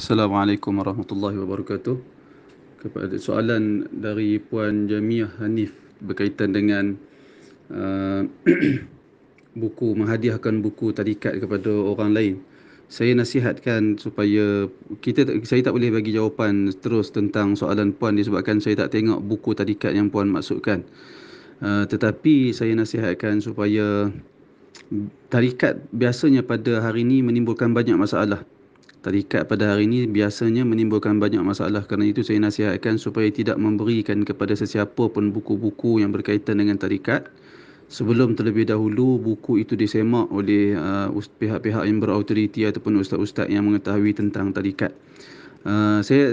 Assalamualaikum warahmatullahi wabarakatuh. Kepada soalan dari puan Jamiah Hanif berkaitan dengan uh, buku menghadiahkan buku tadikat kepada orang lain. Saya nasihatkan supaya kita saya tak boleh bagi jawapan terus tentang soalan puan disebabkan saya tak tengok buku tadikat yang puan maksudkan. Uh, tetapi saya nasihatkan supaya tarikat biasanya pada hari ini menimbulkan banyak masalah terikat pada hari ini biasanya menimbulkan banyak masalah kerana itu saya nasihatkan supaya tidak memberikan kepada sesiapa pun buku-buku yang berkaitan dengan tarikat sebelum terlebih dahulu buku itu disemak oleh uh, pihak-pihak yang berautoriti ataupun ustaz-ustaz yang mengetahui tentang tarikat uh, saya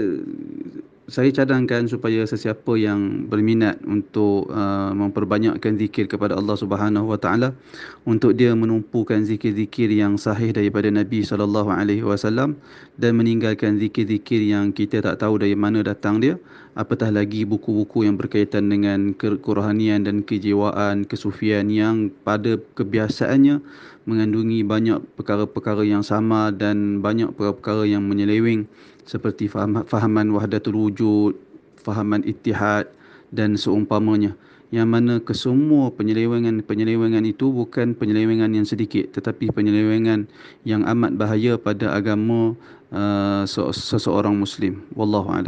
saya cadangkan supaya sesiapa yang berminat untuk uh, memperbanyakkan zikir kepada Allah Subhanahu Wa Taala untuk dia menumpukan zikir-zikir yang sahih daripada Nabi Sallallahu Alaihi Wasallam dan meninggalkan zikir-zikir yang kita tak tahu dari mana datang dia apatah lagi buku-buku yang berkaitan dengan kerohanian dan kejiwaan kesufian yang pada kebiasaannya mengandungi banyak perkara-perkara yang sama dan banyak perkara-perkara yang menyeleweng seperti faham, fahaman wahdatul wujud, fahaman itihad dan seumpamanya yang mana kesemua penyelewengan-penyelewengan itu bukan penyelewengan yang sedikit tetapi penyelewengan yang amat bahaya pada agama uh, seseorang muslim wallahu a'lam